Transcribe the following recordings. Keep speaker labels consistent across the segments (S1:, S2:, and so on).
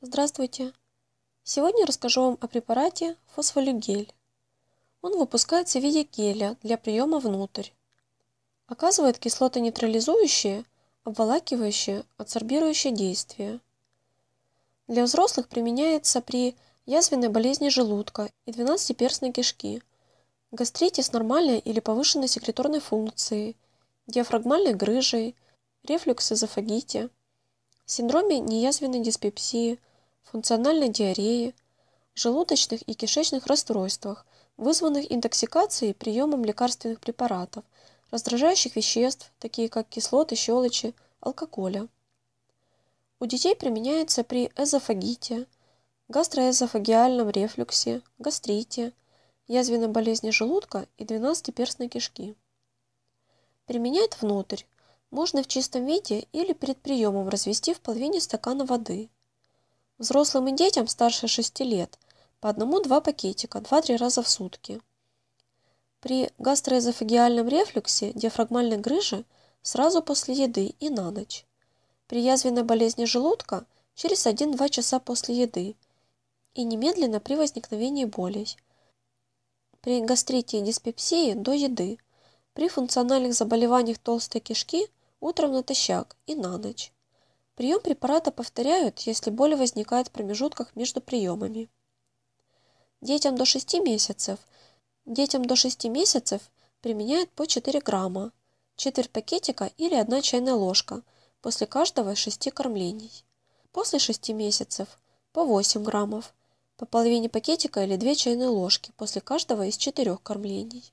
S1: Здравствуйте! Сегодня расскажу вам о препарате фосфолюгель. Он выпускается в виде геля для приема внутрь. Оказывает кислотонейтрализующее, обволакивающее, адсорбирующее действие. Для взрослых применяется при язвенной болезни желудка и двенадцатиперстной кишки, гастрите с нормальной или повышенной секреторной функцией, диафрагмальной грыжей, рефлюкс синдроме неязвенной диспепсии – функциональной диарее, желудочных и кишечных расстройствах, вызванных интоксикацией приемом лекарственных препаратов, раздражающих веществ, такие как кислоты, щелочи, алкоголя. У детей применяется при эзофагите, гастроэзофагиальном рефлюксе, гастрите, язвенной болезни желудка и двенадцатиперстной кишки. Применять внутрь можно в чистом виде или перед приемом развести в половине стакана воды. Взрослым и детям старше 6 лет по одному-два пакетика 2-3 раза в сутки. При гастроэзофагиальном рефлюксе диафрагмальной грыжи сразу после еды и на ночь. При язвенной болезни желудка через 1-2 часа после еды и немедленно при возникновении болей. При гастрите и диспепсии до еды. При функциональных заболеваниях толстой кишки утром натощак и на ночь. Прием препарата повторяют, если боль возникает в промежутках между приемами. Детям до 6 месяцев. Детям до 6 месяцев применяют по 4 грамма, четверть пакетика или 1 чайная ложка после каждого из 6 кормлений. После 6 месяцев по 8 граммов, по половине пакетика или 2 чайные ложки после каждого из 4 кормлений.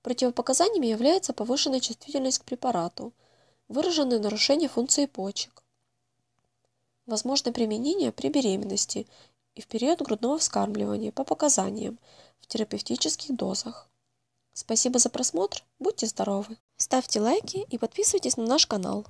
S1: Противопоказаниями является повышенная чувствительность к препарату – выраженное нарушения функции почек. Возможно применение при беременности и в период грудного вскармливания по показаниям в терапевтических дозах. Спасибо за просмотр, будьте здоровы, ставьте лайки и подписывайтесь на наш канал.